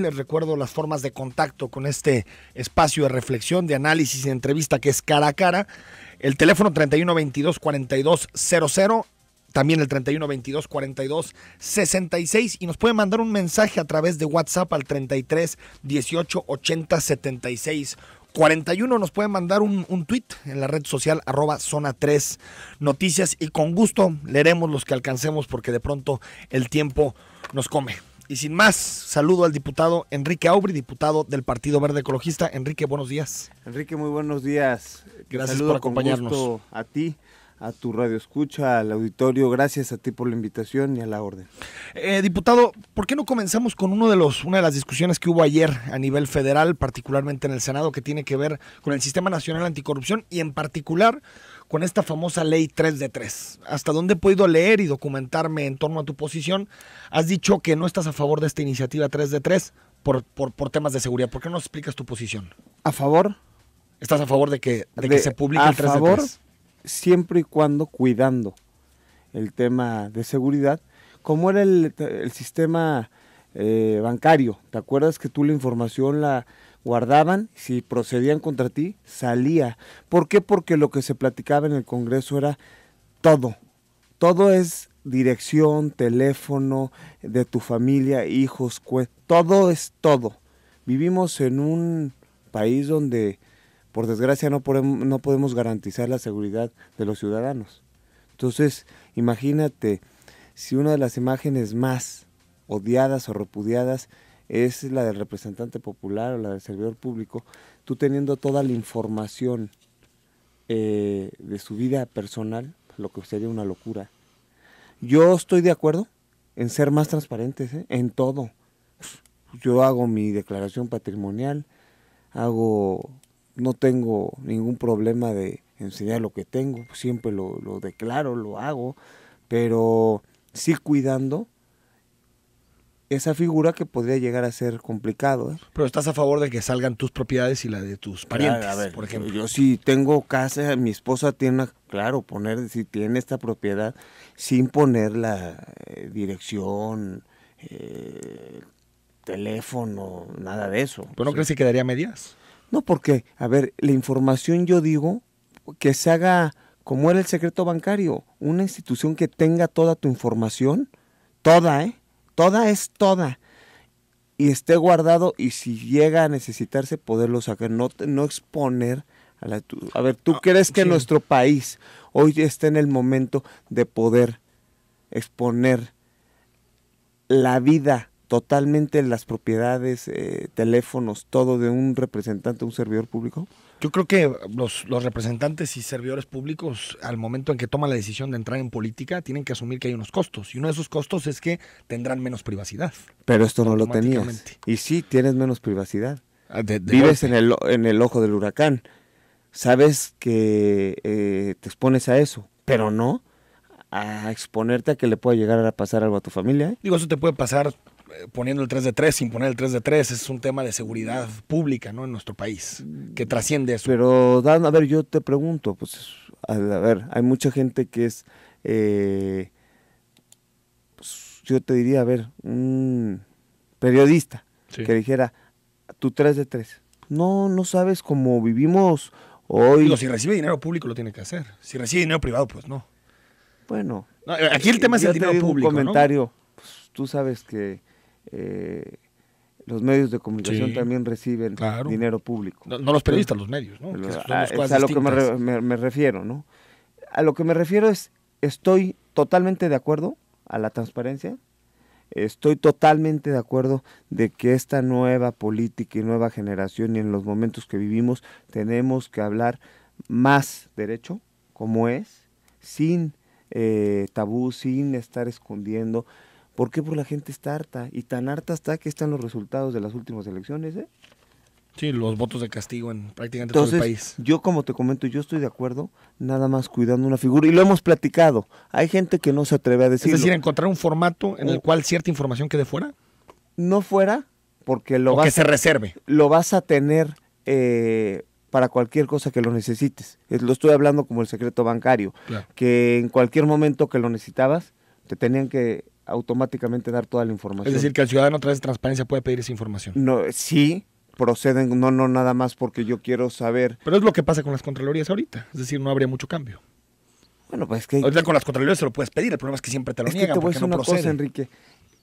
Les recuerdo las formas de contacto con este espacio de reflexión, de análisis y entrevista que es cara a cara. El teléfono 31 22 42 00, también el 31 22 42 66 y nos pueden mandar un mensaje a través de WhatsApp al 33 18 80 76 41 nos pueden mandar un, un tweet en la red social arroba zona 3 noticias y con gusto leeremos los que alcancemos porque de pronto el tiempo nos come. Y sin más, saludo al diputado Enrique Aubry, diputado del Partido Verde Ecologista. Enrique, buenos días. Enrique, muy buenos días. Gracias por acompañarnos. a ti, a tu radio escucha, al auditorio. Gracias a ti por la invitación y a la orden. Eh, diputado, ¿por qué no comenzamos con uno de los, una de las discusiones que hubo ayer a nivel federal, particularmente en el Senado, que tiene que ver con el Sistema Nacional Anticorrupción y en particular con esta famosa ley 3 de 3. Hasta donde he podido leer y documentarme en torno a tu posición, has dicho que no estás a favor de esta iniciativa 3 de 3 por, por, temas de seguridad. ¿Por qué no explicas tu posición? ¿A favor? ¿Estás a favor de que, se publique el 3 de 3? A favor, siempre y cuando cuidando el tema de seguridad, como era el, el sistema eh, bancario. ¿Te acuerdas que tú la información la guardaban? Si procedían contra ti, salía. ¿Por qué? Porque lo que se platicaba en el Congreso era todo. Todo es dirección, teléfono de tu familia, hijos, todo es todo. Vivimos en un país donde, por desgracia, no podemos, no podemos garantizar la seguridad de los ciudadanos. Entonces, imagínate si una de las imágenes más odiadas o repudiadas es la del representante popular o la del servidor público, tú teniendo toda la información eh, de su vida personal, lo que sería una locura. Yo estoy de acuerdo en ser más transparentes, ¿eh? en todo. Yo hago mi declaración patrimonial, hago, no tengo ningún problema de enseñar lo que tengo, siempre lo, lo declaro, lo hago, pero sí cuidando esa figura que podría llegar a ser complicado. ¿eh? Pero estás a favor de que salgan tus propiedades y la de tus ah, parientes, por ejemplo. Yo si tengo casa, mi esposa tiene claro, poner si tiene esta propiedad sin poner la eh, dirección, eh, teléfono, nada de eso. ¿Pero no crees que quedaría medias? No, porque, a ver, la información yo digo que se haga como era el secreto bancario, una institución que tenga toda tu información, toda, ¿eh? toda es toda y esté guardado y si llega a necesitarse poderlo sacar, no, no exponer a la... A ver, ¿tú ah, crees que nuestro país hoy está en el momento de poder exponer la vida totalmente, las propiedades, eh, teléfonos, todo de un representante, un servidor público? Yo creo que los, representantes y servidores públicos, al momento en que toman la decisión de entrar en política, tienen que asumir que hay unos costos. Y uno de esos costos es que tendrán menos privacidad. Pero esto no lo tenías. Y sí, tienes menos privacidad. Ah, Vives en el, ojo del huracán. Sabes que eh, te expones a eso, pero no a exponerte a que le pueda llegar a pasar algo a tu familia. ¿eh? Digo, eso te puede pasar poniendo el 3 de 3 sin poner el 3 de 3 es un tema de seguridad pública ¿no? en nuestro país, que trasciende eso. Pero, Dan, a ver, yo te pregunto, pues, a ver, hay mucha gente que es, eh, pues, yo te diría, a ver, un periodista que dijera, tu 3 de 3. No, no sabes cómo vivimos hoy. si recibe dinero público lo tiene que hacer. Si recibe dinero privado, pues no. Bueno. aquí el eh, tema es el dinero público. Un comentario. pues tú sabes que eh, los medios de comunicación también reciben dinero público. No, los periodistas, los medios, ¿no? a, es lo que me, refiero, ¿no? A lo que me refiero es, estoy totalmente de acuerdo a la transparencia, estoy totalmente de acuerdo de que esta nueva política y nueva generación y en los momentos que vivimos tenemos que hablar más derecho, como es, sin eh, tabú, sin estar escondiendo. ¿Por qué? Porque la gente está harta. Y tan harta está que están los resultados de las últimas elecciones. ¿eh? Sí, los votos de castigo en prácticamente todo el país. Yo, como te comento, yo estoy de acuerdo, nada más cuidando una figura. Y lo hemos platicado. Hay gente que no se atreve a decir Es decir, encontrar un formato en el cual cierta información quede fuera. No fuera, porque lo vas. Que se reserve. Lo vas a tener. Eh, para cualquier cosa que lo necesites. Lo estoy hablando como el secreto bancario, que en cualquier momento que lo necesitabas, te tenían que automáticamente dar toda la información. Es decir, que el ciudadano a través de transparencia puede pedir esa información. No, sí, proceden, no, no, nada más porque yo quiero saber. Pero es lo que pasa con las Contralorías ahorita, es decir, no habría mucho cambio. Bueno, pues que. con las Contralorías se lo puedes pedir, el problema es que siempre te lo es niegan. te voy porque decir no una cosa, Enrique.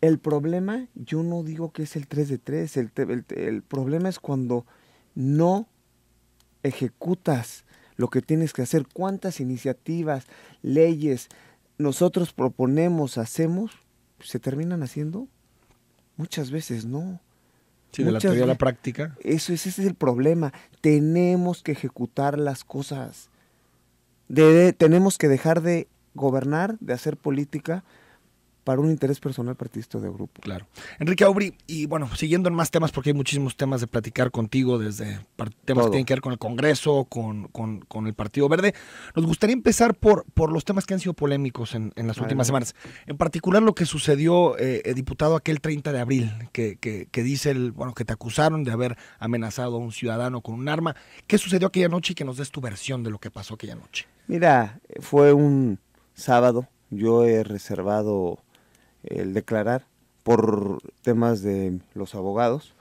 El problema, yo no digo que es el 3 de 3, el, el problema es cuando no ejecutas lo que tienes que hacer, cuántas iniciativas, leyes nosotros proponemos, hacemos, se terminan haciendo? Muchas veces no. Sí, de la teoría a la práctica. Eso es, ese es el problema. Tenemos que ejecutar las cosas. tenemos que dejar de gobernar, de hacer política, para un interés personal partidista de grupo. Claro. Enrique Aubry, y bueno, siguiendo en más temas, porque hay muchísimos temas de platicar contigo, desde temas que tienen que ver con el Congreso, con, el Partido Verde, nos gustaría empezar por, por los temas que han sido polémicos en, las últimas semanas. En particular lo que sucedió, eh, eh, diputado, aquel 30 de abril, que, que, dice, el, bueno, que te acusaron de haber amenazado a un ciudadano con un arma. ¿Qué sucedió aquella noche y que nos des tu versión de lo que pasó aquella noche? Mira, fue un sábado. Yo he reservado el declarar por temas de los abogados,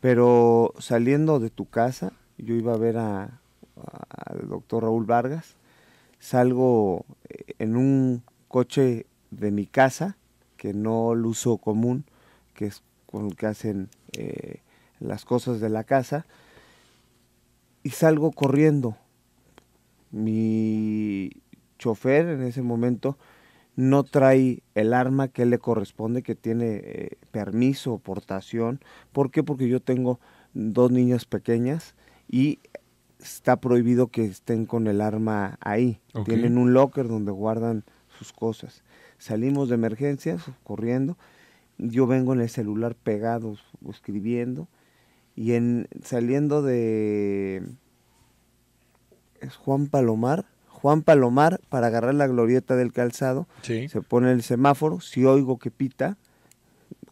pero saliendo de tu casa, yo iba a ver al doctor Raúl Vargas, salgo eh, en un coche de mi casa, que no lo uso común, que es con el que hacen eh, las cosas de la casa, y salgo corriendo. Mi chofer en ese momento no trae el arma que le corresponde, que tiene eh, permiso o portación. ¿Por qué? Porque yo tengo dos niñas pequeñas y está prohibido que estén con el arma ahí. Tienen un locker donde guardan sus cosas. Salimos de emergencia, corriendo. Yo vengo en el celular pegado, escribiendo. Y en saliendo de es Juan Palomar, Juan Palomar para agarrar la glorieta del calzado. Se pone el semáforo, si oigo que pita,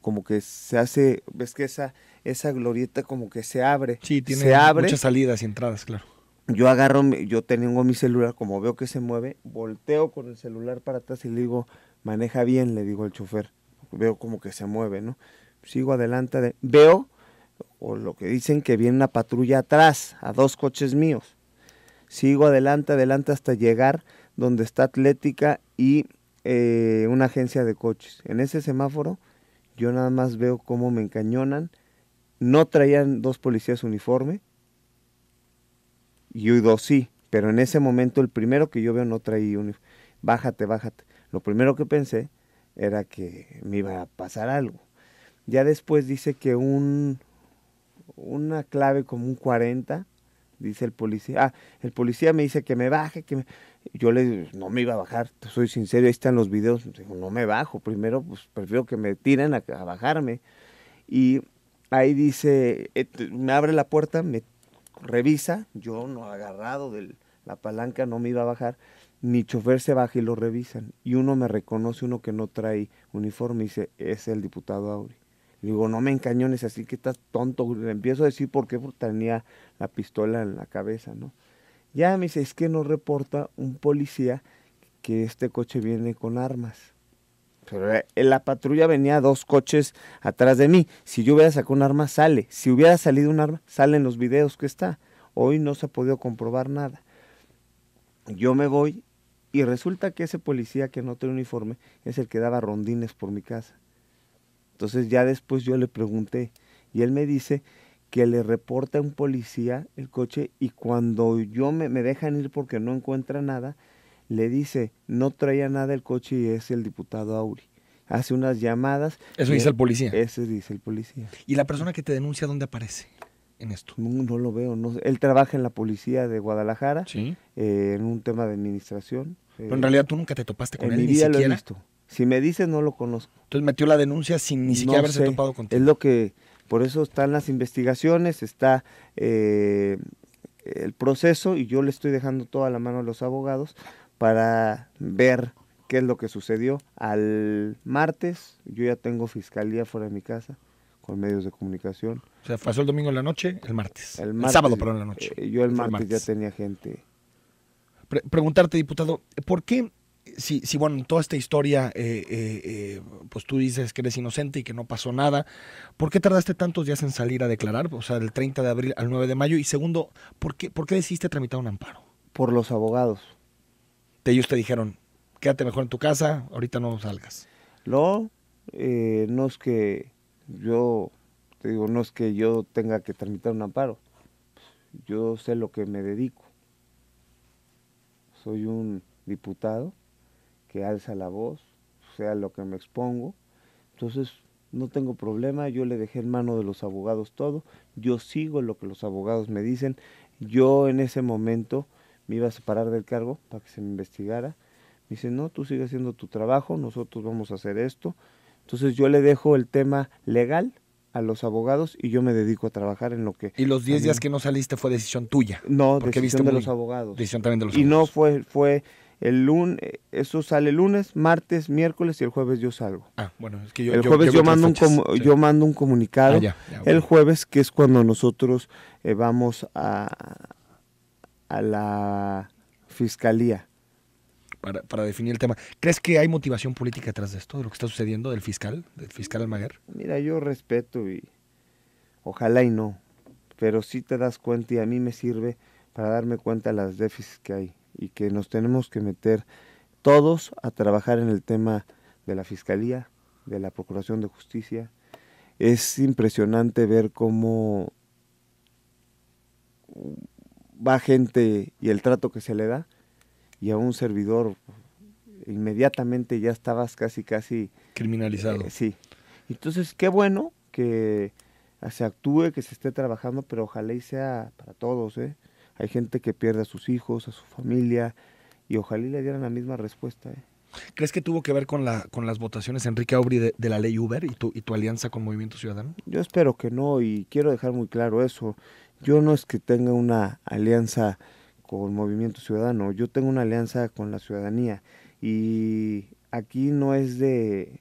como que se hace, ves que esa, esa glorieta como que se abre. Sí, tiene se abre. muchas salidas y entradas, claro. Yo agarro, yo tengo mi celular, como veo que se mueve, volteo con el celular para atrás y le digo, maneja bien, le digo al chofer. Veo como que se mueve, ¿no? Sigo adelante, veo, o lo que dicen que viene una patrulla atrás, a dos coches míos sigo adelante, adelante hasta llegar donde está Atlética y eh, una agencia de coches. En ese semáforo yo nada más veo cómo me encañonan. No traían dos policías uniforme. y dos sí, pero en ese momento el primero que yo veo no traía uniforme. Bájate, bájate. Lo primero que pensé era que me iba a pasar algo. Ya después dice que un, una clave como un 40 dice el policía. Ah, el policía me dice que me baje, que Yo le digo, no me iba a bajar, soy sincero, ahí están los videos. Digo, no me bajo, primero pues prefiero que me tiren a, bajarme. Y ahí dice, me abre la puerta, me revisa, yo no agarrado de la palanca, no me iba a bajar, ni chofer se baja y lo revisan. Y uno me reconoce, uno que no trae uniforme, y dice, es el diputado Auri digo, no me encañones, así que estás tonto. empiezo a decir por qué, tenía la pistola en la cabeza, ¿no? Ya me dice, es que no reporta un policía que este coche viene con armas. Pero eh, en la patrulla venía dos coches atrás de mí. Si yo hubiera sacado un arma, sale. Si hubiera salido un arma, salen los videos que está. Hoy no se ha podido comprobar nada. Yo me voy y resulta que ese policía que no tiene uniforme es el que daba rondines por mi casa. Entonces ya después yo le pregunté y él me dice que le reporta a un policía el coche y cuando yo me, dejan ir porque no encuentra nada, le dice, no traía nada el coche y es el diputado Auri. Hace unas llamadas. Eso dice el policía. ese dice el policía. ¿Y la persona que te denuncia dónde aparece? en esto? No, lo veo. No, él trabaja en la policía de Guadalajara, eh, en un tema de administración. Pero en eh, realidad tú nunca te topaste con él. Si me dices, no lo conozco. Entonces metió la denuncia sin ni siquiera haberse topado contigo. Es lo que, por eso están las investigaciones, está eh, el proceso y yo le estoy dejando toda la mano a los abogados para ver qué es lo que sucedió. Al martes yo ya tengo fiscalía fuera de mi casa con medios de comunicación. O sea, pasó el domingo en la noche, el martes. El, sábado, perdón, la noche. Eh, yo el martes, ya tenía gente. preguntarte, diputado, ¿por qué si, si bueno, en toda esta historia, eh, eh, eh, pues tú dices que eres inocente y que no pasó nada, ¿por qué tardaste tantos días en salir a declarar? O sea, del 30 de abril al 9 de mayo. Y segundo, ¿por qué, por qué decidiste tramitar un amparo? Por los abogados. ellos te dijeron, quédate mejor en tu casa, ahorita no salgas. No, no es que yo, te digo, no es que yo tenga que tramitar un amparo. Yo sé lo que me dedico. Soy un diputado que alza la voz, sea lo que me expongo. Entonces, no tengo problema, yo le dejé en mano de los abogados todo, yo sigo lo que los abogados me dicen. Yo en ese momento me iba a separar del cargo para que se me investigara. Me dice, no, tú sigues haciendo tu trabajo, nosotros vamos a hacer esto. Entonces yo le dejo el tema legal a los abogados y yo me dedico a trabajar en lo que... Y los 10 días que no saliste fue decisión tuya. No, porque decisión de los abogados. Decisión también de los abogados. Y no fue, fue el eso sale lunes, martes, miércoles y el jueves yo salgo. Ah, bueno, es que yo, el jueves yo, mando, un yo mando un comunicado. Ah, el jueves, que es cuando nosotros eh, vamos a, a la fiscalía. Para, definir el tema. ¿Crees que hay motivación política detrás de esto, de lo que está sucediendo, del fiscal, del fiscal Almaguer? Mira, yo respeto y ojalá y no, pero sí te das cuenta y a mí me sirve para darme cuenta de las déficits que hay y que nos tenemos que meter todos a trabajar en el tema de la Fiscalía, de la Procuración de Justicia. Es impresionante ver cómo va gente y el trato que se le da y a un servidor inmediatamente ya estabas casi casi criminalizado. Eh, sí. Entonces, qué bueno que se actúe, que se esté trabajando, pero ojalá y sea para todos, ¿eh? Hay gente que pierde a sus hijos, a su familia, y ojalá le dieran la misma respuesta. ¿eh? ¿Crees que tuvo que ver con, la, con las votaciones, Enrique Aubry, de, la ley Uber y tu, alianza con Movimiento Ciudadano? Yo espero que no y quiero dejar muy claro eso. Yo no es que tenga una alianza con Movimiento Ciudadano, yo tengo una alianza con la ciudadanía y aquí no es de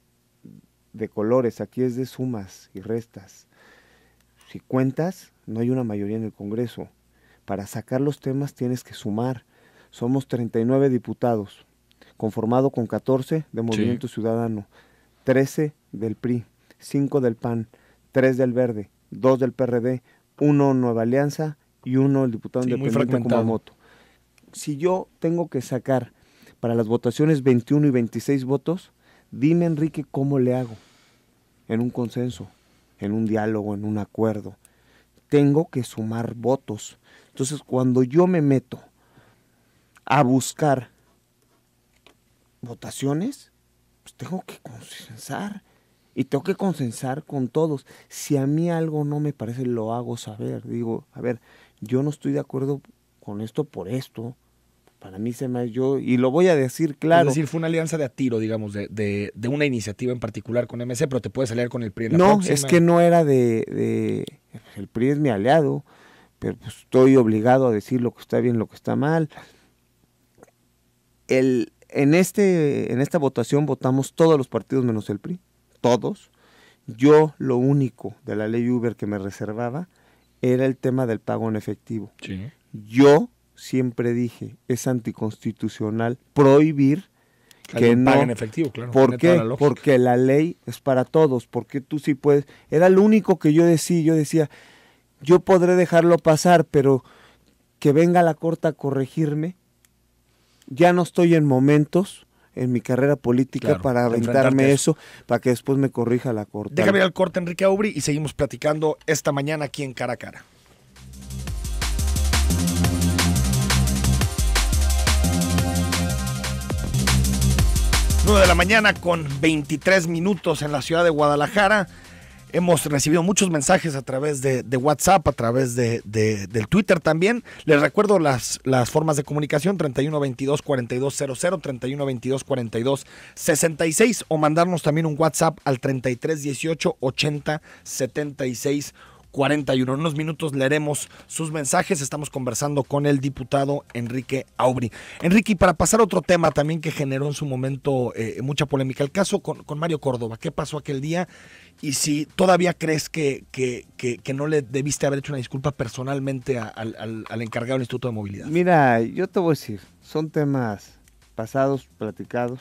colores, aquí es de sumas y restas. Si cuentas, no hay una mayoría en el Congreso para sacar los temas tienes que sumar. Somos 39 diputados, conformado con 14 de Movimiento Ciudadano, 13 del PRI, 5 del PAN, 3 del Verde, 2 del PRD, 1 Nueva Alianza y 1 el diputado independiente de Kumamoto. Si yo tengo que sacar para las votaciones 21 y 26 votos, dime Enrique cómo le hago en un consenso, en un diálogo, en un acuerdo tengo que sumar votos. Entonces, cuando yo me meto a buscar votaciones, pues tengo que consensar. Y tengo que consensar con todos. Si a mí algo no me parece, lo hago saber. Digo, a ver, yo no estoy de acuerdo con esto por esto. Para mí se me... Yo, y lo voy a decir claro. Es decir, fue una alianza de a tiro, digamos, de, una iniciativa en particular con MC, pero te puedes salir con el PRI No, es que no era de el PRI es mi aliado, pero pues, estoy obligado a decir lo que está bien, lo que está mal. en, este, en esta votación votamos todos los partidos menos el PRI, todos. Yo lo único de la ley Uber que me reservaba era el tema del pago en efectivo. Yo siempre dije, es anticonstitucional prohibir que no en efectivo, claro. porque la ley es para todos, porque tú sí puedes. Era lo único que yo decía, yo decía, yo podré dejarlo pasar, pero que venga la corte a corregirme. Ya no estoy en momentos en mi carrera política para aventarme eso, para que después me corrija la corte. Déjame ir al corte, Enrique Aubry, y seguimos platicando esta mañana aquí en Cara a Cara. de la mañana con 23 minutos en la ciudad de Guadalajara. Hemos recibido muchos mensajes a través de, WhatsApp, a través de, del Twitter también. Les recuerdo las, las formas de comunicación: 3122-4200, 3122-4266 o mandarnos también un WhatsApp al 3318-8076 41. En unos minutos leeremos sus mensajes. Estamos conversando con el diputado Enrique Aubry. Enrique, para pasar a otro tema también que generó en su momento eh, mucha polémica, el caso con, Mario Córdoba. ¿Qué pasó aquel día? Y si todavía crees que, no le debiste haber hecho una disculpa personalmente al, al encargado del Instituto de Movilidad. Mira, yo te voy a decir, son temas pasados, platicados.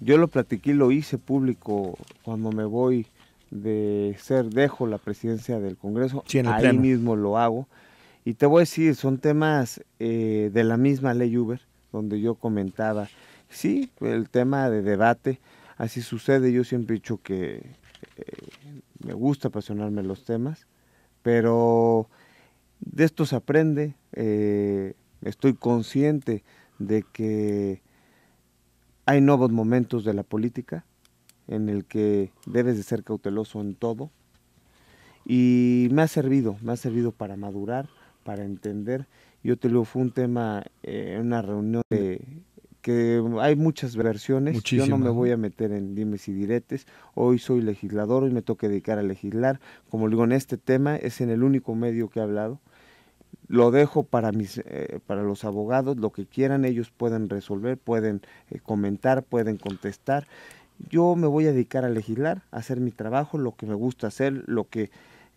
Yo lo platiqué y lo hice público cuando me voy de ser, dejo la presidencia del Congreso, ahí mismo lo hago. Y te voy a decir, son temas eh, de la misma ley Uber, donde yo comentaba, sí, el tema de debate, así sucede, yo siempre he dicho que eh, me gusta apasionarme los temas, pero de esto se aprende, eh, estoy consciente de que hay nuevos momentos de la política, en el que debes de ser cauteloso en todo. Y me ha servido, me ha servido para madurar, para entender. Yo te lo fue un tema en eh, una reunión que hay muchas versiones. Yo no me voy a meter en dimes y diretes. Hoy soy legislador, hoy me toca dedicar a legislar. Como digo, en este tema es en el único medio que he hablado lo dejo para mis eh, para los abogados lo que quieran ellos pueden resolver pueden eh, comentar pueden contestar yo me voy a dedicar a legislar, a hacer mi trabajo, lo que me gusta hacer, lo que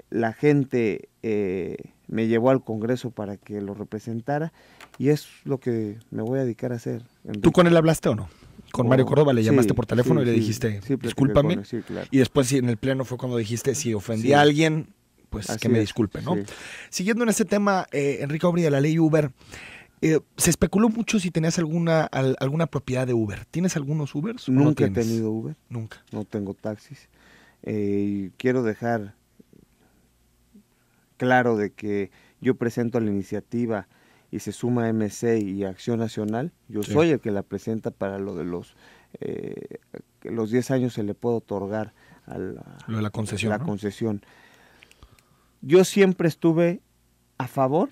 la gente eh, me llevó al Congreso para que lo representara y es lo que me voy a dedicar a hacer. ¿Tú con él hablaste o no? Con Mario oh, Córdoba le llamaste por teléfono y le dijiste, discúlpame. Y después en el pleno fue cuando dijiste, si ofendí a alguien, pues que me disculpe, ¿no? Siguiendo en ese tema, eh, Enrique Obrida, la ley Uber, eh, se especuló mucho si tenías alguna, alguna propiedad de Uber. ¿Tienes algunos Ubers? Nunca he tenido Uber. Nunca. No tengo taxis. Eh, quiero dejar claro de que yo presento la iniciativa y se suma MC y Acción Nacional. Yo soy el que la presenta para lo de los eh, los 10 años se le puede otorgar a la, concesión. La concesión. Yo siempre estuve a favor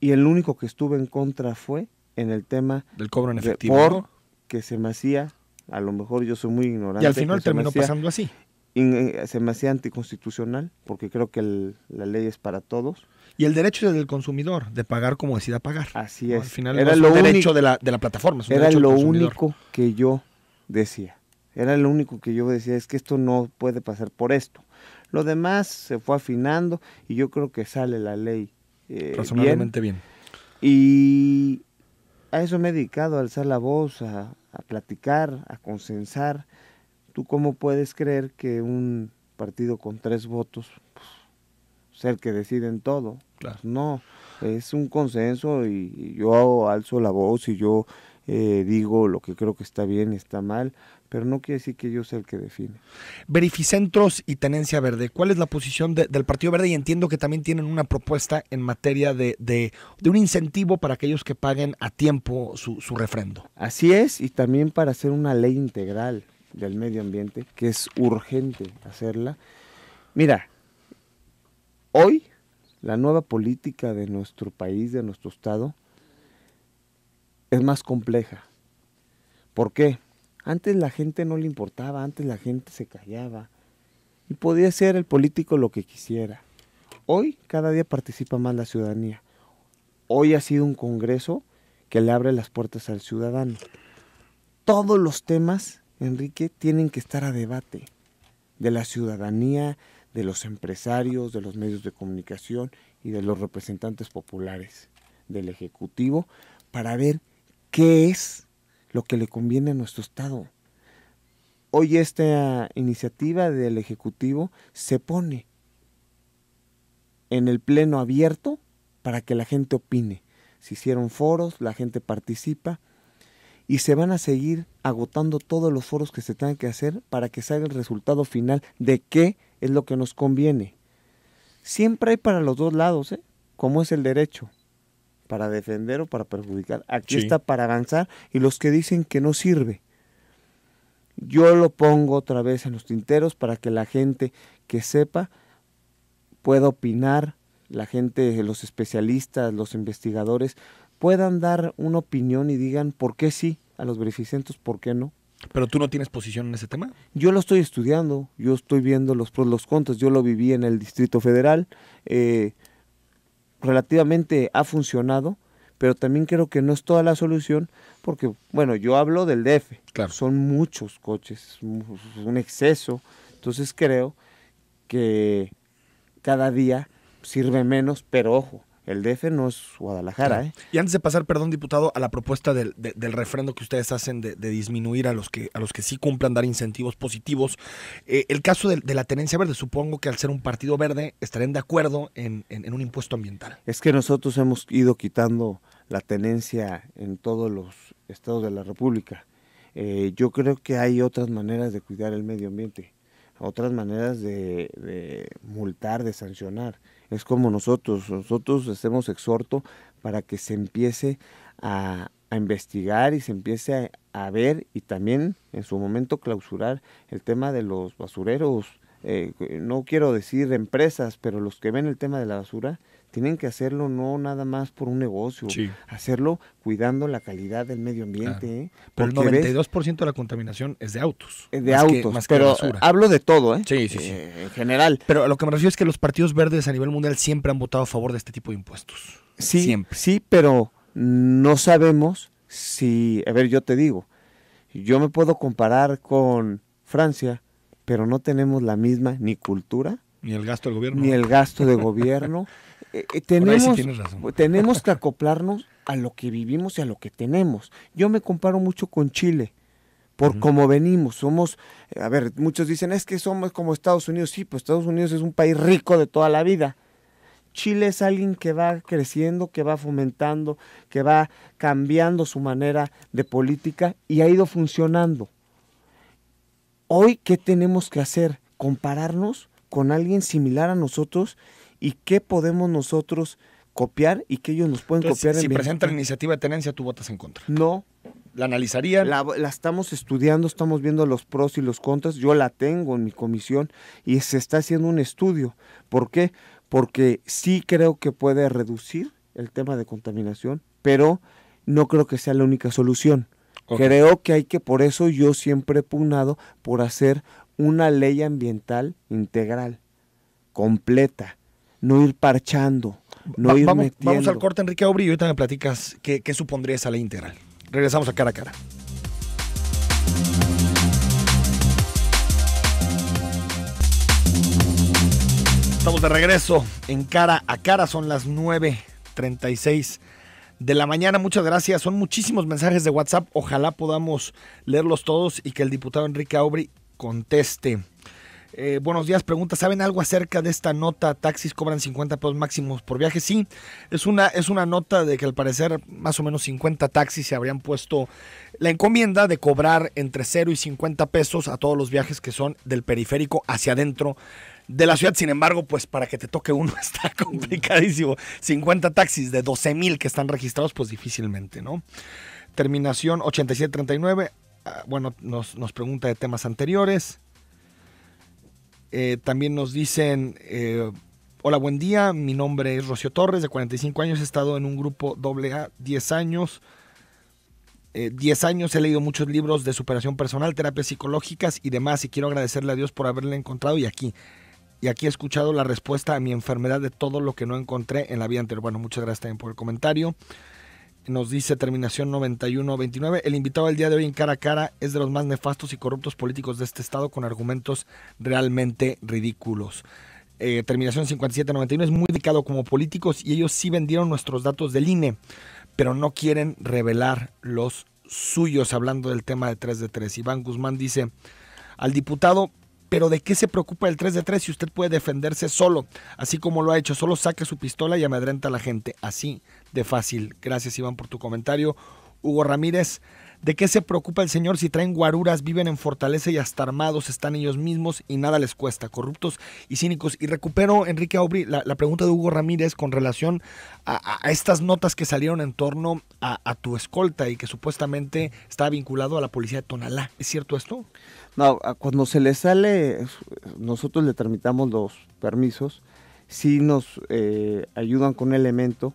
y el único que estuve en contra fue en el tema del cobro en efectivo. que se me hacía, a lo mejor yo soy muy ignorante. Y al final terminó pasando así. Eh, se me hacía anticonstitucional, porque creo que la ley es para todos. Y el derecho del consumidor, de pagar como decida pagar. Así es. final era un derecho de la, plataforma. era lo único que yo decía. Era lo único que yo decía, es que esto no puede pasar por esto. Lo demás se fue afinando y yo creo que sale la ley eh, bien. Y a eso me he dedicado, a alzar la voz, a, platicar, a consensar. ¿Tú cómo puedes creer que un partido con tres votos pues, el que decide en todo? no, es un consenso y yo alzo la voz y yo eh, digo lo que creo que está bien y está mal pero no quiere decir que yo sea el que define. Verificentros y Tenencia Verde, ¿cuál es la posición del Partido Verde? Y entiendo que también tienen una propuesta en materia de, un incentivo para aquellos que paguen a tiempo su, su, refrendo. Así es, y también para hacer una ley integral del medio ambiente, que es urgente hacerla. Mira, hoy la nueva política de nuestro país, de nuestro Estado, es más compleja. ¿Por qué? Antes la gente no le importaba, antes la gente se callaba y podía ser el político lo que quisiera. Hoy cada día participa más la ciudadanía. Hoy ha sido un Congreso que le abre las puertas al ciudadano. Todos los temas, Enrique, tienen que estar a debate. De la ciudadanía, de los empresarios, de los medios de comunicación y de los representantes populares, del Ejecutivo, para ver qué es lo que le conviene a nuestro Estado. Hoy esta iniciativa del Ejecutivo se pone en el pleno abierto para que la gente opine. Se hicieron foros, la gente participa y se van a seguir agotando todos los foros que se tengan que hacer para que salga el resultado final de qué es lo que nos conviene. Siempre hay para los dos lados, ¿eh? como es el derecho para defender o para perjudicar. Aquí está para avanzar y los que dicen que no sirve. Yo lo pongo otra vez en los tinteros para que la gente que sepa pueda opinar, la gente, los especialistas, los investigadores, puedan dar una opinión y digan por qué sí a los beneficentos, por qué no. Pero tú no tienes posición en ese tema. Yo lo estoy estudiando, yo estoy viendo los pros, los contras. Yo lo viví en el Distrito Federal. Eh, relativamente ha funcionado, pero también creo que no es toda la solución, porque, bueno, yo hablo del DF, son muchos coches, un exceso, entonces creo que cada día sirve menos, pero ojo, el DF no es Guadalajara. ¿eh? Y antes de pasar, perdón, diputado, a la propuesta del, del refrendo que ustedes hacen de, disminuir a los, que, a los que sí cumplan, dar incentivos positivos, eh, el caso de, la tenencia verde, supongo que al ser un partido verde estarían de acuerdo en, un impuesto ambiental. Es que nosotros hemos ido quitando la tenencia en todos los estados de la República. Eh, yo creo que hay otras maneras de cuidar el medio ambiente otras maneras de, multar, de sancionar. Es como nosotros, nosotros hacemos exhorto para que se empiece a, investigar y se empiece a, ver y también en su momento clausurar el tema de los basureros eh, no quiero decir empresas, pero los que ven el tema de la basura, tienen que hacerlo no nada más por un negocio, hacerlo cuidando la calidad del medio ambiente. ¿eh? el 92% de la contaminación es de autos. De autos, más pero hablo de todo, ¿eh? eh en general. Pero lo que me refiero es que los partidos verdes a nivel mundial siempre han votado a favor de este tipo de impuestos. Sí, siempre. sí, pero no sabemos si, a ver, yo te digo, yo me puedo comparar con Francia, pero no tenemos la misma ni cultura. Ni el gasto del gobierno. Ni el gasto de gobierno. Eh, eh, tenemos, tenemos que acoplarnos a lo que vivimos y a lo que tenemos. Yo me comparo mucho con Chile, por cómo venimos. Somos, eh, a ver, muchos dicen, es que somos como Estados Unidos. Sí, pues Estados Unidos es un país rico de toda la vida. Chile es alguien que va creciendo, que va fomentando, que va cambiando su manera de política y ha ido funcionando. Hoy, ¿qué tenemos que hacer? Compararnos con alguien similar a nosotros y qué podemos nosotros copiar y qué ellos nos pueden copiar. Si, en si presenta la iniciativa de tenencia, tú votas en contra. No. ¿La analizarían? La, la, estamos estudiando, estamos viendo los pros y los contras. Yo la tengo en mi comisión y se está haciendo un estudio. ¿Por qué? Porque sí creo que puede reducir el tema de contaminación, pero no creo que sea la única solución. Creo que hay que, por eso yo siempre he pugnado por hacer una ley ambiental integral, completa, no ir parchando, no ir metiendo. Vamos al corte, Enrique Aubry, y ahorita me platicas qué, qué supondría esa ley integral. Regresamos a cara a cara. Estamos de regreso en cara a cara, son las 9.36 de la mañana. Muchas gracias. Son muchísimos mensajes de WhatsApp. Ojalá podamos leerlos todos y que el diputado Enrique Aubry conteste. Eh, buenos días, pregunta, ¿saben algo acerca de esta nota? Taxis cobran 50 pesos máximos por viaje. Sí, es una, es una nota de que al parecer más o menos 50 taxis se habrían puesto la encomienda de cobrar entre 0 y 50 pesos a todos los viajes que son del periférico hacia adentro de la ciudad. Sin embargo, pues para que te toque uno está complicadísimo. 50 taxis de 12 mil que están registrados, pues difícilmente, ¿no? Terminación 8739. Ah, bueno, nos, pregunta de temas anteriores. Eh, también nos dicen, eh, hola, buen día, mi nombre es Rocío Torres, de 45 años, he estado en un grupo AA 10 años. 10 eh, años he leído muchos libros de superación personal, terapias psicológicas y demás y quiero agradecerle a Dios por haberle encontrado y aquí y aquí he escuchado la respuesta a mi enfermedad de todo lo que no encontré en la vida anterior. Bueno, muchas gracias también por el comentario. Nos dice terminación 91 El invitado del día de hoy en cara a cara es de los más nefastos y corruptos políticos de este estado con argumentos realmente ridículos. Eh, terminación 57 es muy dedicado como políticos y ellos sí vendieron nuestros datos del INE, pero no quieren revelar los suyos hablando del tema de 3 de 3. Iván Guzmán dice, al diputado pero ¿de qué se preocupa el 3 de 3 si usted puede defenderse solo? Así como lo ha hecho, solo saque su pistola y amedrenta a la gente. Así de fácil. Gracias Iván por tu comentario. Hugo Ramírez, ¿De qué se preocupa el Señor si traen guaruras, viven en fortaleza y hasta armados están ellos mismos y nada les cuesta, corruptos y cínicos? Y recupero, Enrique Aubry, la, pregunta de Hugo Ramírez con relación a, estas notas que salieron en torno a, tu escolta y que supuestamente está vinculado a la policía de Tonalá. ¿Es cierto esto? No, cuando se le sale, nosotros le tramitamos los permisos, sí nos eh, ayudan con elemento,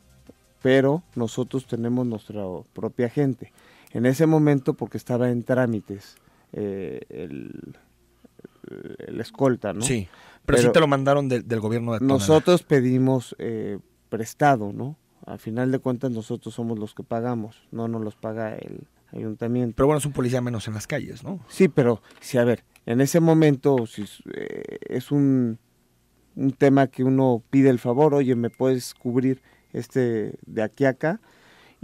pero nosotros tenemos nuestra propia gente. En ese momento, porque estaba en trámites eh, el, escolta, ¿no? Sí, pero, sí te lo mandaron del gobierno de Tonalá. Nosotros pedimos eh, prestado, ¿no? Al final de cuentas nosotros somos los que pagamos, no nos los paga el ayuntamiento. Pero bueno, es un policía menos en las calles, ¿no? Sí, pero sí, a ver, en ese momento si, es eh, un, un tema que uno pide el favor, oye, ¿me puedes cubrir este de aquí a acá?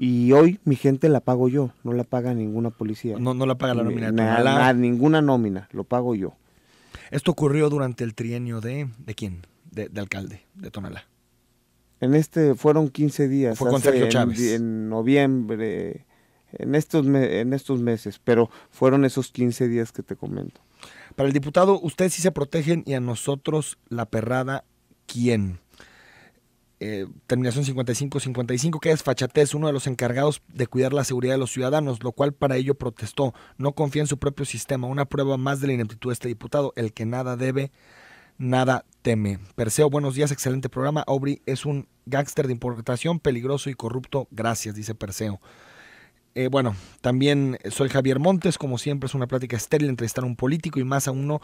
Y hoy mi gente la pago yo, no la paga ninguna policía. No, no la paga la nómina. a ninguna nómina, lo pago yo. Esto ocurrió durante el trienio de, ¿de quién? De, alcalde, de Tonalá. En este fueron 15 días. Fue con Sergio Chávez. En, noviembre, en estos, en estos meses, pero fueron esos 15 días que te comento. Para el diputado, ustedes sí se protegen y a nosotros la perrada, ¿quién? Eh, terminación 55-55. que es Fachatez, uno de los encargados de cuidar la seguridad de los ciudadanos, lo cual para ello protestó. No confía en su propio sistema, una prueba más de la ineptitud de este diputado, el que nada debe, nada teme. Perseo, buenos días, excelente programa. Aubry es un gángster de importación, peligroso y corrupto. Gracias, dice Perseo. Eh, bueno, también soy Javier Montes, como siempre es una plática estéril entre a un político y más a uno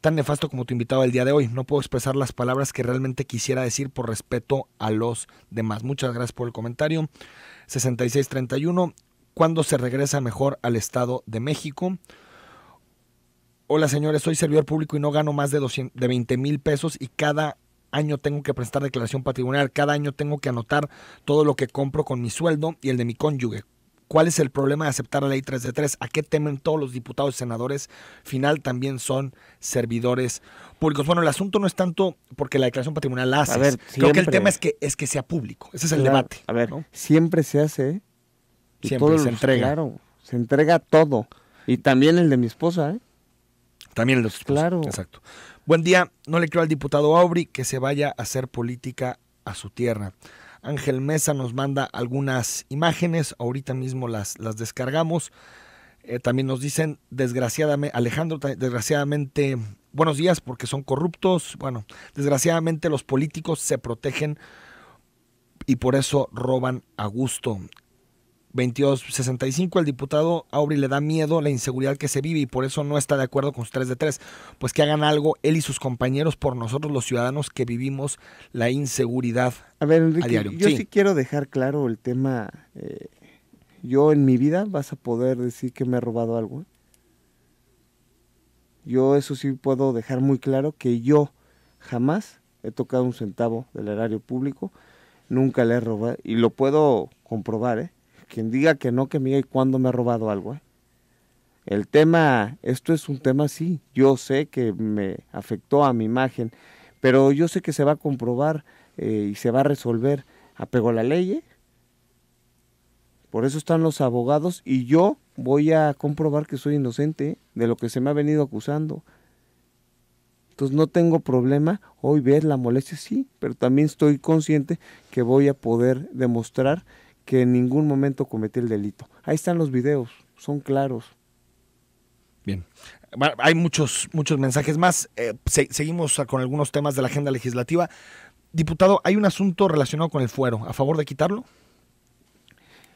tan nefasto como tu invitado el día de hoy. No puedo expresar las palabras que realmente quisiera decir por respeto a los demás. Muchas gracias por el comentario. 6631, ¿cuándo se regresa mejor al Estado de México? Hola señores, soy servidor público y no gano más de, de 20 mil pesos y cada año tengo que prestar declaración patrimonial, cada año tengo que anotar todo lo que compro con mi sueldo y el de mi cónyuge. ¿Cuál es el problema de aceptar la ley 3 de 3? ¿A qué temen todos los diputados y senadores? Final también son servidores públicos. Bueno, el asunto no es tanto porque la declaración patrimonial la haces. A ver, Creo que el tema es que, es que sea público. Ese es el debate. A ver, ¿no? siempre se hace. ¿eh? siempre se entrega. Claro, se entrega todo. Y también el de mi esposa, ¿eh? También el de su esposa. Claro. Exacto. Buen día. No le creo al diputado Aubry que se vaya a hacer política a su tierra. Ángel Mesa nos manda algunas imágenes, ahorita mismo las, las descargamos. Eh, también nos dicen, desgraciadamente, Alejandro, desgraciadamente, buenos días porque son corruptos. Bueno, desgraciadamente los políticos se protegen y por eso roban a gusto. 2265, el diputado Aubry le da miedo la inseguridad que se vive y por eso no está de acuerdo con sus 3 de 3, pues que hagan algo él y sus compañeros por nosotros los ciudadanos que vivimos la inseguridad. A ver, yo sí. quiero dejar claro el tema, eh, yo en mi vida vas a poder decir que me he robado algo. Yo eso sí puedo dejar muy claro que yo jamás he tocado un centavo del erario público, nunca le he robado y lo puedo comprobar, ¿eh? Quien diga que no, que me diga y cuándo me ha robado algo. ¿eh? El tema, esto es un tema, sí, yo sé que me afectó a mi imagen, pero yo sé que se va a comprobar eh, y se va a resolver apego a la ley. ¿eh? Por eso están los abogados y yo voy a comprobar que soy inocente de lo que se me ha venido acusando. Entonces no tengo problema hoy ver la molestia, sí, pero también estoy consciente que voy a poder demostrar que en ningún momento cometí el delito. Ahí están los videos, son claros. Bien. Hay muchos, muchos mensajes más. Eh, seguimos con algunos temas de la agenda legislativa. Diputado, ¿hay un asunto relacionado con el fuero? ¿A favor de quitarlo?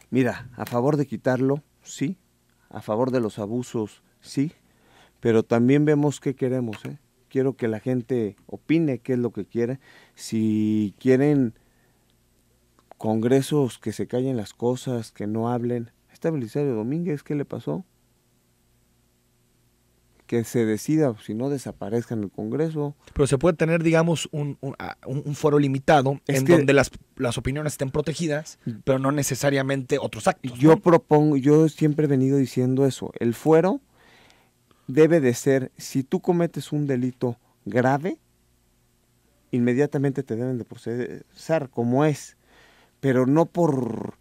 Mira, a favor de quitarlo, sí. A favor de los abusos, sí. Pero también vemos qué queremos. ¿eh? Quiero que la gente opine qué es lo que quiere. Si quieren congresos que se callen las cosas, que no hablen. Está Belisario Domínguez, ¿qué le pasó? Que se decida, si no desaparezca en el Congreso. Pero se puede tener, digamos, un, un, ah, un foro limitado en donde las, opiniones estén protegidas, mm. pero no necesariamente otros actos. Yo propongo, yo siempre he venido diciendo eso. El fuero debe de ser, si tú cometes un delito grave, inmediatamente te deben de procesar como es pero no por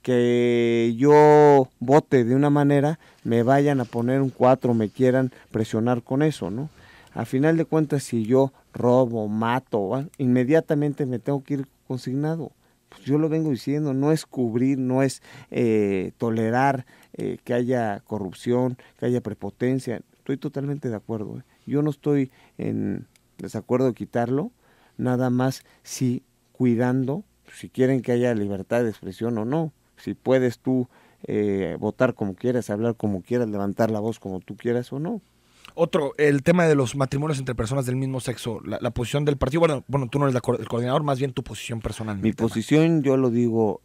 que yo vote de una manera, me vayan a poner un cuatro, me quieran presionar con eso, ¿no? A final de cuentas, si yo robo, mato, inmediatamente me tengo que ir consignado. Pues, yo lo vengo diciendo, no es cubrir, no es eh, tolerar eh, que haya corrupción, que haya prepotencia. Estoy totalmente de acuerdo. ¿eh? Yo no estoy en desacuerdo de quitarlo, nada más sí cuidando si quieren que haya libertad de expresión o no, si puedes tú eh, votar como quieras, hablar como quieras, levantar la voz como tú quieras o no. Otro, el tema de los matrimonios entre personas del mismo sexo, la, posición del partido, bueno, bueno, tú no eres el coordinador, más bien tu posición personal. Mi posición, yo lo digo,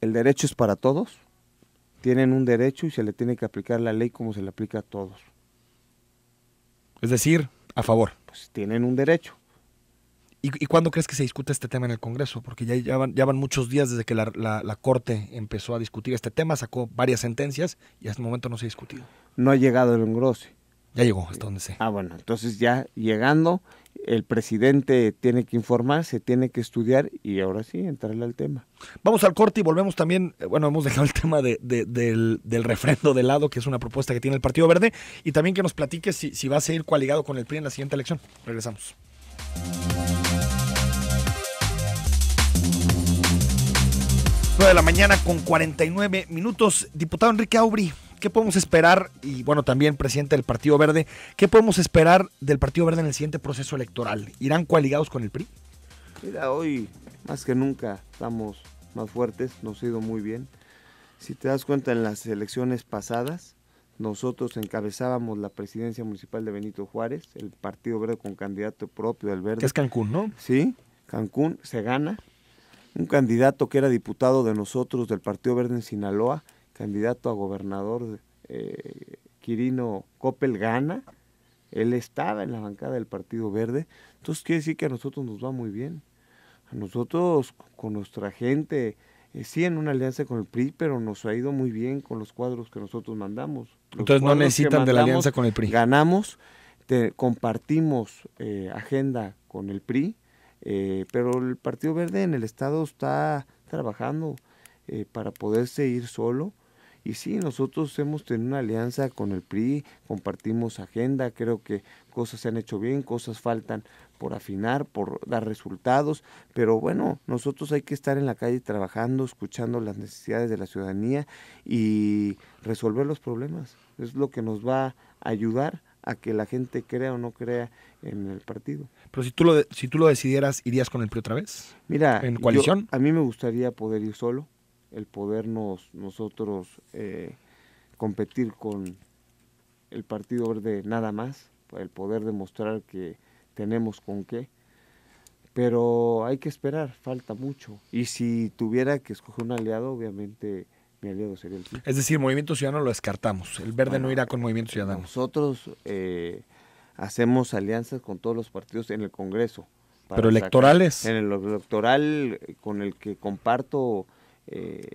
el derecho es para todos, tienen un derecho y se le tiene que aplicar la ley como se le aplica a todos. Es decir, a favor. Pues tienen un derecho. ¿Y, cuándo crees que se discute este tema en el Congreso? Porque ya, ya, van, muchos días desde que la, Corte empezó a discutir este tema, sacó varias sentencias y hasta el momento no se ha discutido. No ha llegado el engrose. Ya llegó, hasta donde sé. Ah, bueno, entonces ya llegando, el presidente tiene que informar, se tiene que estudiar y ahora sí, entrarle al tema. Vamos al corte y volvemos también, eh, bueno, hemos dejado el tema del, refrendo de lado, que es una propuesta que tiene el Partido Verde, y también que nos platique si, si va a seguir coaligado con el PRI en la siguiente elección. Regresamos. de la mañana con 49 minutos. Diputado Enrique Aubry, ¿qué podemos esperar? Y bueno, también presidente del Partido Verde, ¿qué podemos esperar del Partido Verde en el siguiente proceso electoral? ¿Irán coaligados con el PRI? Mira, hoy más que nunca estamos más fuertes, nos ha ido muy bien. Si te das cuenta, en las elecciones pasadas, nosotros encabezábamos la presidencia municipal de Benito Juárez, el Partido Verde con candidato propio del Verde. Que es Cancún, ¿no? Sí, Cancún se gana, un candidato que era diputado de nosotros del Partido Verde en Sinaloa, candidato a gobernador eh, Quirino Coppel gana, él estaba en la bancada del Partido Verde, entonces quiere decir que a nosotros nos va muy bien. A nosotros, con nuestra gente, eh, sí en una alianza con el PRI, pero nos ha ido muy bien con los cuadros que nosotros mandamos. entonces no necesitan de la alianza con el PRI. Ganamos, compartimos eh, agenda con el PRI, eh, pero el Partido Verde en el Estado está trabajando eh, para poderse ir solo. Y sí, nosotros hemos tenido una alianza con el PRI, compartimos agenda, creo que cosas se han hecho bien, cosas faltan por afinar, por dar resultados, pero bueno, nosotros hay que estar en la calle trabajando, escuchando las necesidades de la ciudadanía y resolver los problemas. Es lo que nos va a ayudar a que la gente crea o no crea en el partido. Pero si tú lo, si tú lo decidieras, ¿irías con el PRI otra vez? Mira, ¿en coalición? a mí me gustaría poder ir solo, el podernos nosotros eh, competir con el Partido Verde nada más, el poder demostrar que tenemos con qué. Pero hay que esperar, falta mucho. Y si tuviera que escoger un aliado, obviamente es decir, Movimiento Ciudadano lo descartamos. El verde no irá con Movimiento Ciudadano. Nosotros eh, hacemos alianzas con todos los partidos en el Congreso. ¿Pero electorales? en el electoral con el que comparto... Eh,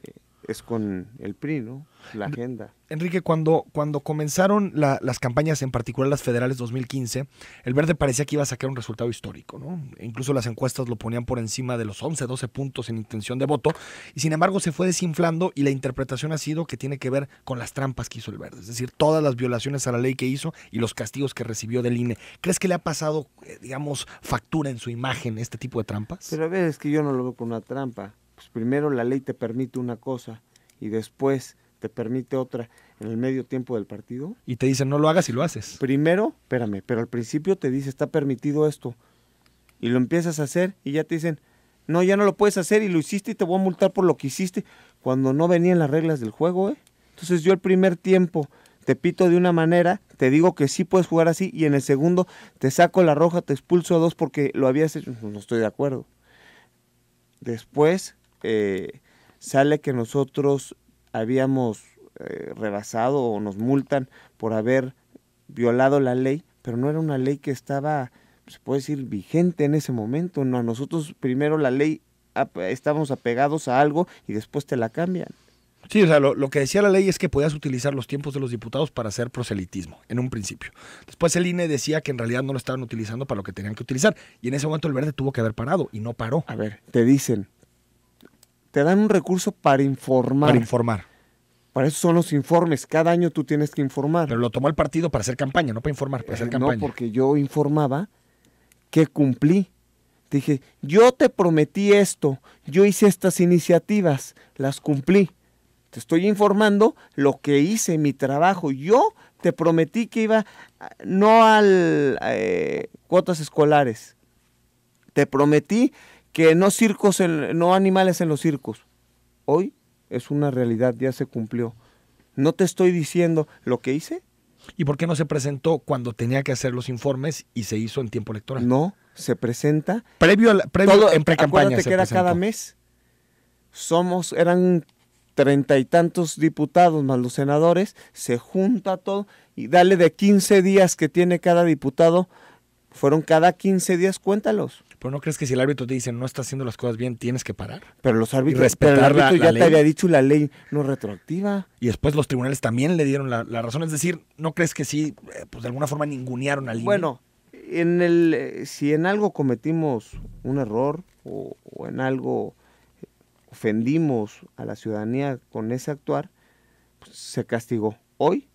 es con el PRI, ¿no? La agenda. Enrique, cuando, cuando comenzaron las campañas, en particular las federales 2015, el verde parecía que iba a sacar un resultado histórico, ¿no? incluso las encuestas lo ponían por encima de los 11, 12 puntos en intención de voto, y sin embargo se fue desinflando y la interpretación ha sido que tiene que ver con las trampas que hizo el verde, es decir, todas las violaciones a la ley que hizo y los castigos que recibió del INE. ¿Crees que le ha pasado, eh, digamos, factura en su imagen este tipo de trampas? Pero a ver, es que yo no lo veo con una trampa. Pues, primero la ley te permite una cosa y después te permite otra en el medio tiempo del partido. Y te dicen, no lo hagas y lo haces. Primero, espérame, pero al principio te dice, está permitido esto. Y lo empiezas a hacer y ya te dicen, no, ya no lo puedes hacer y lo hiciste y te voy a multar por lo que hiciste cuando no venían las reglas del juego. ¿eh? Entonces yo el primer tiempo te pito de una manera, te digo que sí puedes jugar así y en el segundo te saco la roja, te expulso a dos porque lo habías hecho. Pues, no estoy de acuerdo. Después eh, sale que nosotros habíamos eh, rebasado o nos multan por haber violado la ley, pero no era una ley que estaba, se puede decir, vigente en ese momento. No, nosotros primero la ley estábamos apegados a algo y después te la cambian. Sí, o sea, lo, que decía la ley es que podías utilizar los tiempos de los diputados para hacer proselitismo, en un principio. Después el INE decía que en realidad no lo estaban utilizando para lo que tenían que utilizar. Y en ese momento el verde tuvo que haber parado y no paró. A ver, te dicen, te dan un recurso para informar. Para informar. Para eso son los informes. Cada año tú tienes que informar. Pero lo tomó el partido para hacer campaña, no para informar, para eh, hacer campaña. No, porque yo informaba que cumplí. Dije, yo te prometí esto, yo hice estas iniciativas, las cumplí. Te estoy informando lo que hice, mi trabajo. Yo te prometí que iba ah, no al eh, cuotas escolares. Te prometí que no circos, en, no animales en los circos. Hoy es una realidad, ya se cumplió. No te estoy diciendo lo que hice. ¿Y por qué no se presentó cuando tenía que hacer los informes y se hizo en tiempo electoral? No, se presenta. Previo, a previo en pre que era cada mes. Somos, eran treinta y tantos diputados más los senadores, se junta todo y dale de 15 días que tiene cada diputado, fueron cada 15 días, cuéntalos. Pero no crees que si el árbitro te dice no está haciendo las cosas bien, tienes que parar. Pero los árbitros, el árbitro ya te había dicho la ley no retroactiva. Y después los tribunales también le dieron la, razón. Es decir, ¿no crees que sí, eh, pues de alguna forma ningunearon al Bueno, en el, eh, si en algo cometimos un error o, o en algo ofendimos a la ciudadanía con ese actuar, pues se castigó. Hoy,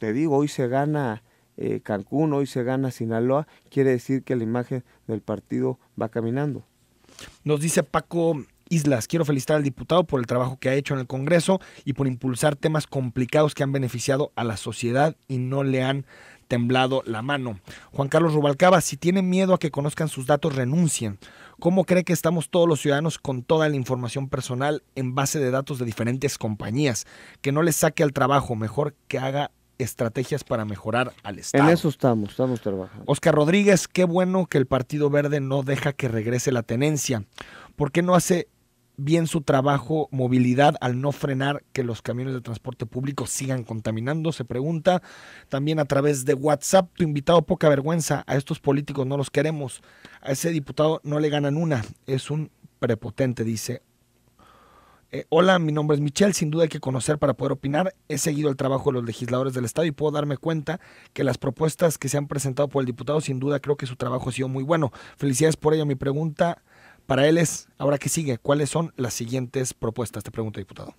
te digo, hoy se gana eh, Cancún, hoy se gana Sinaloa, quiere decir que la imagen del partido va caminando. Nos dice Paco Islas, quiero felicitar al diputado por el trabajo que ha hecho en el Congreso y por impulsar temas complicados que han beneficiado a la sociedad y no le han temblado la mano. Juan Carlos Rubalcaba, si tiene miedo a que conozcan sus datos, renuncien. ¿Cómo cree que estamos todos los ciudadanos con toda la información personal en base de datos de diferentes compañías? Que no les saque al trabajo, mejor que haga estrategias para mejorar al Estado. En eso estamos, estamos trabajando. Oscar Rodríguez, qué bueno que el Partido Verde no deja que regrese la tenencia. ¿Por qué no hace bien su trabajo movilidad al no frenar que los camiones de transporte público sigan contaminando? Se pregunta también a través de WhatsApp. Tu invitado, poca vergüenza, a estos políticos no los queremos. A ese diputado no le ganan una. Es un prepotente, dice eh, hola, mi nombre es Michelle, sin duda hay que conocer para poder opinar. He seguido el trabajo de los legisladores del Estado y puedo darme cuenta que las propuestas que se han presentado por el diputado, sin duda creo que su trabajo ha sido muy bueno. Felicidades por ello. Mi pregunta para él es, ahora que sigue, ¿cuáles son las siguientes propuestas? Te pregunto, diputado.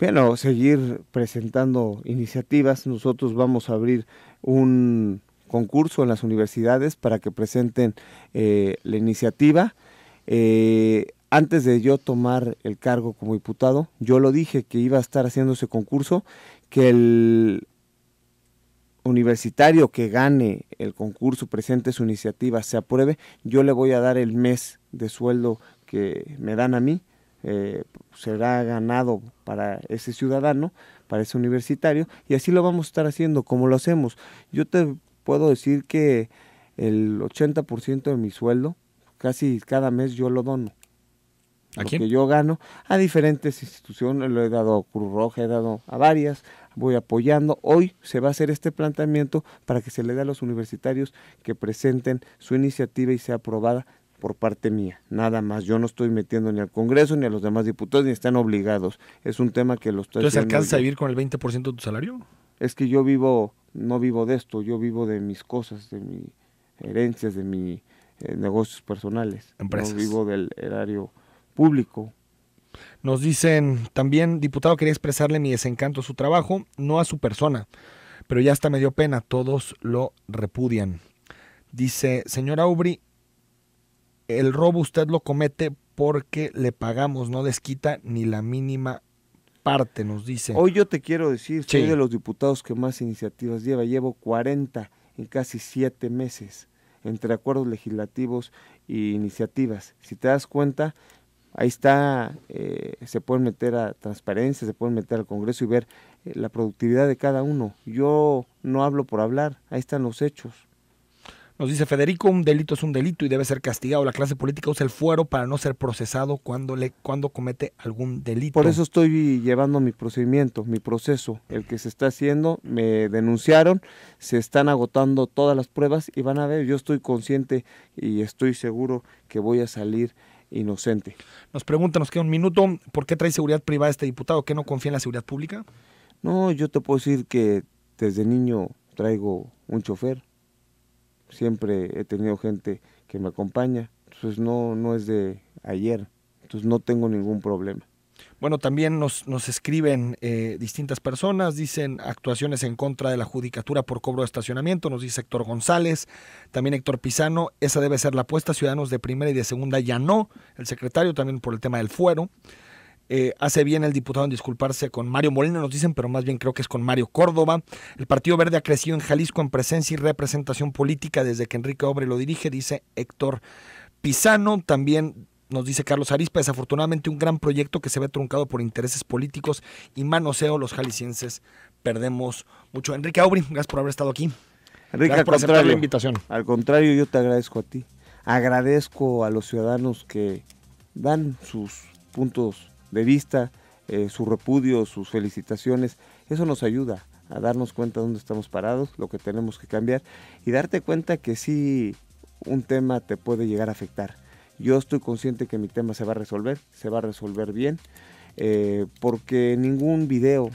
Bueno, seguir presentando iniciativas. Nosotros vamos a abrir un concurso en las universidades para que presenten eh, la iniciativa. Eh, antes de yo tomar el cargo como diputado, yo lo dije que iba a estar haciendo ese concurso, que el universitario que gane el concurso, presente su iniciativa, se apruebe, yo le voy a dar el mes de sueldo que me dan a mí, eh, será ganado para ese ciudadano, para ese universitario, y así lo vamos a estar haciendo, como lo hacemos. Yo te puedo decir que el 80% de mi sueldo, casi cada mes yo lo dono ¿A que yo gano a diferentes instituciones, lo he dado a Cruz Roja, he dado a varias, voy apoyando. Hoy se va a hacer este planteamiento para que se le dé a los universitarios que presenten su iniciativa y sea aprobada por parte mía, nada más. Yo no estoy metiendo ni al Congreso ni a los demás diputados, ni están obligados. Es un tema que los... Entonces, ¿alcanzas a vivir con el 20% de tu salario? Es que yo vivo, no vivo de esto, yo vivo de mis cosas, de mis herencias, de mis eh, negocios personales. Empresas. No vivo del erario público. Nos dicen también, diputado, quería expresarle mi desencanto a su trabajo, no a su persona, pero ya hasta me dio pena, todos lo repudian. Dice, señora Aubry, el robo usted lo comete porque le pagamos, no desquita ni la mínima parte, nos dice. Hoy yo te quiero decir, soy de los diputados que más iniciativas lleva, llevo 40 en casi 7 meses entre acuerdos legislativos e iniciativas. Si te das cuenta, Ahí está, eh, se pueden meter a transparencia, se pueden meter al Congreso y ver eh, la productividad de cada uno. Yo no hablo por hablar, ahí están los hechos. Nos dice Federico, un delito es un delito y debe ser castigado. La clase política usa el fuero para no ser procesado cuando, le, cuando comete algún delito. Por eso estoy llevando mi procedimiento, mi proceso, el que se está haciendo. Me denunciaron, se están agotando todas las pruebas y van a ver, yo estoy consciente y estoy seguro que voy a salir inocente. Nos pregunta, nos queda un minuto, ¿por qué trae seguridad privada este diputado? ¿Que no confía en la seguridad pública? No, yo te puedo decir que desde niño traigo un chofer. Siempre he tenido gente que me acompaña. Entonces no, no es de ayer. Entonces no tengo ningún problema. Bueno, también nos, nos escriben eh, distintas personas, dicen actuaciones en contra de la judicatura por cobro de estacionamiento, nos dice Héctor González, también Héctor Pisano, esa debe ser la apuesta, ciudadanos de primera y de segunda ya no, el secretario también por el tema del fuero. Eh, hace bien el diputado en disculparse con Mario Molina, nos dicen, pero más bien creo que es con Mario Córdoba. El Partido Verde ha crecido en Jalisco en presencia y representación política desde que Enrique Obre lo dirige, dice Héctor Pisano. También nos dice Carlos Arispa, desafortunadamente un gran proyecto que se ve truncado por intereses políticos y manoseo, los jaliscienses perdemos mucho. Enrique Aubry, gracias por haber estado aquí. Enrique, gracias por aceptar la invitación. Al contrario, yo te agradezco a ti. Agradezco a los ciudadanos que dan sus puntos de vista, eh, su repudio, sus felicitaciones. Eso nos ayuda a darnos cuenta de dónde estamos parados, lo que tenemos que cambiar y darte cuenta que sí un tema te puede llegar a afectar yo estoy consciente que mi tema se va a resolver, se va a resolver bien, eh, porque ningún video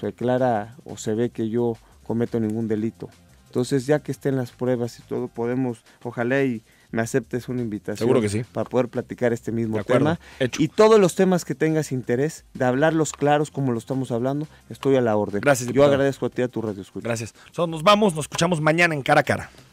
se aclara o se ve que yo cometo ningún delito. Entonces, ya que estén las pruebas y todo, podemos, ojalá y me aceptes una invitación. Seguro que sí. Para poder platicar este mismo tema. Y todos los temas que tengas interés, de hablarlos claros como lo estamos hablando, estoy a la orden. Gracias. Yo agradezco a ti a tu radio escucha. Gracias. nos vamos, nos escuchamos mañana en cara a cara.